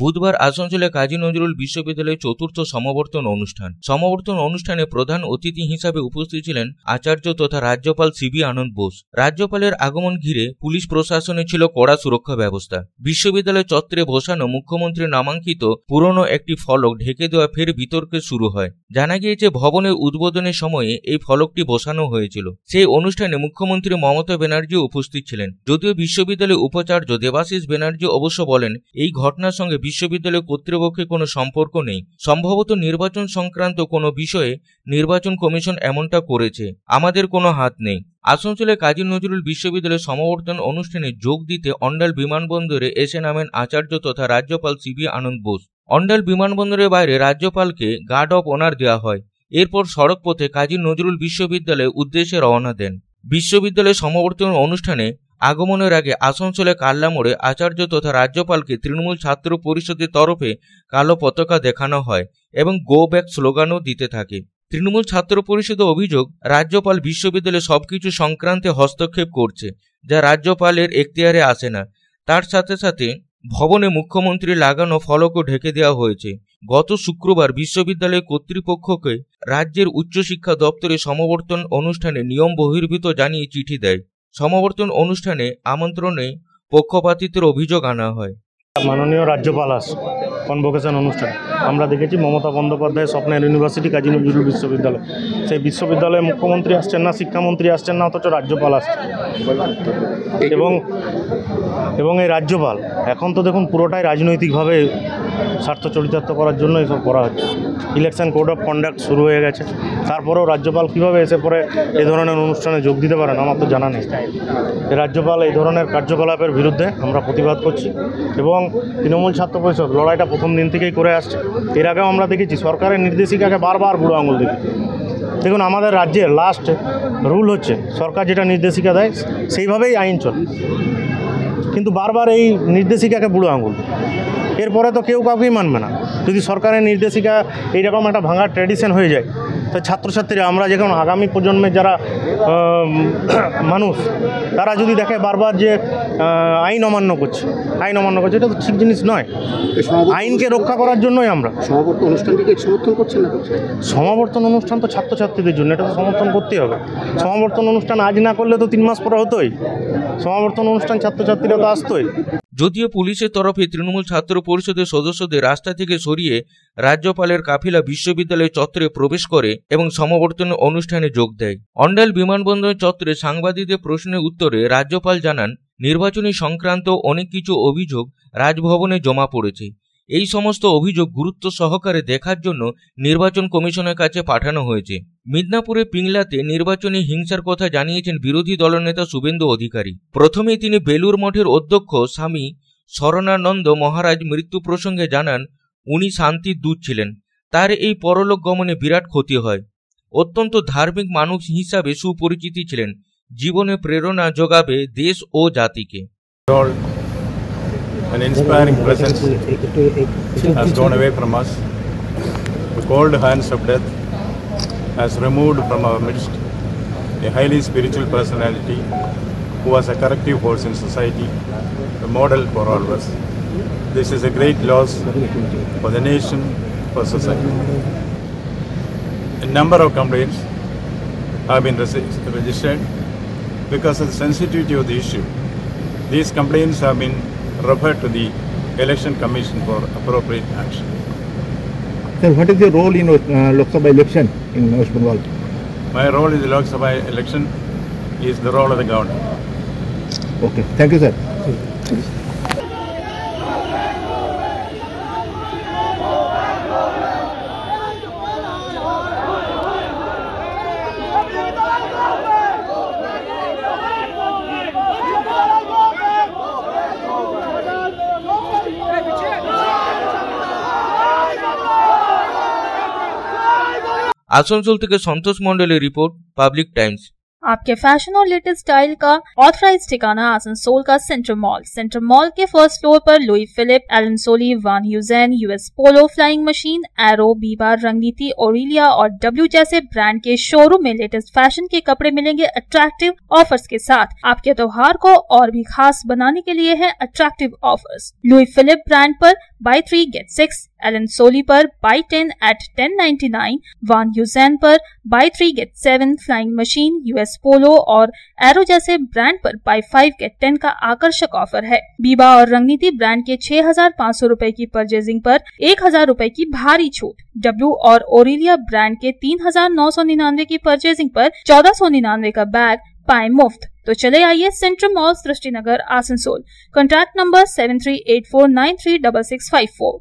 বুধবার আসানসোলে কাজী নজরুল বিশ্ববিদ্যালয়ের চতুর্থ সমাবর্তন অনুষ্ঠান সমাবর্তন অনুষ্ঠানে প্রধান অতিথি হিসাবে উপস্থিত ছিলেন আচার্য তথা রাজ্যপাল সিবি আনন্দ বোস রাজ্যপালের আগমন ঘিরে পুলিশ প্রশাসনে ছিল কড়া সুরক্ষা ব্যবস্থা বিশ্ববিদ্যালয় চত্রে বসানো মুখ্যমন্ত্রী নামাঙ্কিত পুরনো একটি ফলক ঢেকে দেওয়া ফের বিতর্কে শুরু হয় জানা গিয়েছে ভবনের উদ্বোধনের সময়ে এই ফলকটি বসানো হয়েছিল সেই অনুষ্ঠানে মুখ্যমন্ত্রী মমতা ব্যানার্জিও উপস্থিত ছিলেন যদিও বিশ্ববিদ্যালয়ের উপাচার্য দেবাশিস ব্যানার্জি অবশ্য বলেন এই ঘটনার সঙ্গে বিশ্ববিদ্যালয় কর্তৃপক্ষের কোনো সম্পর্ক নেই সম্ভবত নির্বাচন সংক্রান্ত কোনো বিষয়ে নির্বাচন কমিশন এমনটা করেছে আমাদের কোনো হাত নেই আসানসোলে কাজী নজরুল বিশ্ববিদ্যালয়ের সমাবর্তন অনুষ্ঠানে যোগ দিতে অন্ডাল বিমানবন্দরে এসে নামেন আচার্য তথা রাজ্যপাল সিবি আনন্দ বোস অন্ডাল বিমানবন্দরের বাইরে রাজ্যপালকে গার্ড অফ অনার দেওয়া হয় এরপর সড়ক পথে কাজী নজরুল বিশ্ববিদ্যালয়ের উদ্দেশ্যে রওনা দেন বিশ্ববিদ্যালয়ের সমাবর্তন অনুষ্ঠানে আগমনের আগে আসানসোলে কাল্লা মোড়ে আচার্য তথা রাজ্যপালকে তৃণমূল ছাত্র পরিষদের তরফে কালো পতাকা দেখানো হয় এবং গো ব্যাক স্লোগানও দিতে থাকে তৃণমূল ছাত্র পরিষদ অভিযোগ রাজ্যপাল বিশ্ববিদ্যালয়ে সবকিছু সংক্রান্তে হস্তক্ষেপ করছে যা রাজ্যপালের এখতিয়ারে আসে না তার সাথে সাথে ভবনে মুখ্যমন্ত্রী লাগানো ফলকও ঢেকে দেওয়া হয়েছে গত শুক্রবার বিশ্ববিদ্যালয় কর্তৃপক্ষকে রাজ্যের উচ্চশিক্ষা দপ্তরে সমাবর্তন অনুষ্ঠানে নিয়ম বহির্ভূত জানিয়ে চিঠি দেয় সমাবর্তন অনুষ্ঠানে আমন্ত্রণে পক্ষপাতিত্বের অভিযোগ আনা হয় মাননীয় রাজ্যপাল আস কনভোকেশন অনুষ্ঠান আমরা দেখেছি মমতা বন্দ্যোপাধ্যায় স্বপ্নের ইউনিভার্সিটি কাজী নজরুল বিশ্ববিদ্যালয় সেই বিশ্ববিদ্যালয়ে মুখ্যমন্ত্রী আসছেন না শিক্ষামন্ত্রী আসছেন না অথচ রাজ্যপাল আসছেন এবং এবং এই রাজ্যপাল এখন তো দেখুন পুরোটাই রাজনৈতিকভাবে স্বার্থ চরিতার্থ করার জন্য এসব করা হচ্ছে ইলেকশন কোড অফ কন্ডাক্ট শুরু হয়ে গেছে তারপরেও রাজ্যপাল কিভাবে এসে পরে এ ধরনের অনুষ্ঠানে যোগ দিতে পারেন আমার তো জানা নেই রাজ্যপাল এই ধরনের কার্যকলাপের বিরুদ্ধে আমরা প্রতিবাদ করছি এবং তৃণমূল ছাত্র পরিষদ লড়াইটা প্রথম দিন থেকেই করে আসছে এর আগেও আমরা দেখেছি সরকারের নির্দেশিকাকে বারবার বুড়ো আঙুল দিতে দেখুন আমাদের রাজ্যে লাস্ট রুল হচ্ছে সরকার যেটা নির্দেশিকা দেয় সেইভাবেই আইন চলে কিন্তু বারবার এই নির্দেশিকাকে বুড়ো আঙুল এরপরে তো কেউ কাউকেই মানবে না যদি সরকারের নির্দেশিকা এইরকম একটা ভাঙা ট্র্যাডিশন হয়ে যায় তো ছাত্রছাত্রীরা আমরা যেমন আগামী প্রজন্মের যারা মানুষ তারা যদি দেখে বারবার যে আইন অমান্য করছে আইন অমান্য করছে এটা তো ঠিক জিনিস নয় আইনকে রক্ষা করার জন্যই আমরা সমাবর্তন অনুষ্ঠানটিকে সমর্থন করছেন না সমাবর্তন অনুষ্ঠান তো ছাত্রছাত্রীদের জন্য এটা তো সমর্থন করতেই হবে সমাবর্তন অনুষ্ঠান আজ না করলে তো তিন মাস পরে হতোই সমাবর্তন অনুষ্ঠান ছাত্রছাত্রীরা তো আসতোই যদিও পুলিশের তরফে তৃণমূল ছাত্র পরিষদের সদস্যদের রাস্তা থেকে সরিয়ে রাজ্যপালের কাফিলা বিশ্ববিদ্যালয় চত্বরে প্রবেশ করে এবং সমাবর্তন অনুষ্ঠানে যোগ দেয় অন্ডাল বিমানবন্দর চত্বরে সাংবাদিকদের প্রশ্নের উত্তরে রাজ্যপাল জানান নির্বাচনী সংক্রান্ত অনেক কিছু অভিযোগ রাজভবনে জমা পড়েছে এই সমস্ত অভিযোগ গুরুত্ব সহকারে দেখার জন্য নির্বাচন কমিশনের কাছে পাঠানো হয়েছে মিদনাপুরে পিংলাতে নির্বাচনী হিংসার কথা জানিয়েছেন বিরোধী দলনেতা শুভেন্দু অধিকারী প্রথমে তিনি বেলুর মঠের অধ্যক্ষ স্বামী শরণানন্দ মহারাজ মৃত্যু প্রসঙ্গে জানান উনি শান্তির দূত ছিলেন তার এই পরলোক গমনে বিরাট ক্ষতি হয় অত্যন্ত ধার্মিক মানুষ হিসাবে সুপরিচিতি ছিলেন জীবনে প্রেরণা যোগাবে দেশ ও জাতিকে An inspiring presence has gone away from us. The cold hands of death has removed from our midst a highly spiritual personality who was a corrective force in society, a model for all of us. This is a great loss for the nation, for society. A number of complaints have been registered because of the sensitivity of the issue. These complaints have been referred to the Election Commission for appropriate action. Sir, what is your role in uh, Lok Sabha election in West Bengal? My role in the Lok Sabha election is the role of the governor. Okay, thank you, sir. Thank you. Asansol থেকে Santosh Mondal report Public Times आपके fashion और latest style का authorise ठिकाना आसनसोल का Centre Mall Centre Mall के first floor पर Louis Philippe Allen Solly वन ह्यूजेन US Polo Flying Machine Arrow Biba Rangriti Aurelia और डब्ल्यू जैसे ब्रांड के शोरूम में लेटेस्ट फैशन के कपड़े मिलेंगे अट्रैक्टिव ऑफर्स के साथ आपके त्योहार को और भी खास बनाने के लिए है attractive offers Louis Philippe brand आरोप buy three get six Allen Solly पर buy ten at ten ninety nine Van Heusen पर buy three get seven Flying Machine US Polo और एरो जैसे ब्रांड पर बाई फाइव गेट टेन का आकर्षक offer है बीबा और रंगनीति ब्रांड के छह हजार पाँच सौ रूपए की परचेजिंग पर एक हजार रूपए की भारी छूट डब्ल्यू और ओरिलिया ब्रांड के तीन हजार नौ सौ निन्यानवे की परचेजिंग पर चौदह सौ निन्यानवे का बैग पाए मुफ्त तो चले आइए central mall Srishti Nagar Asansol contact number seven three eight four nine three double six five four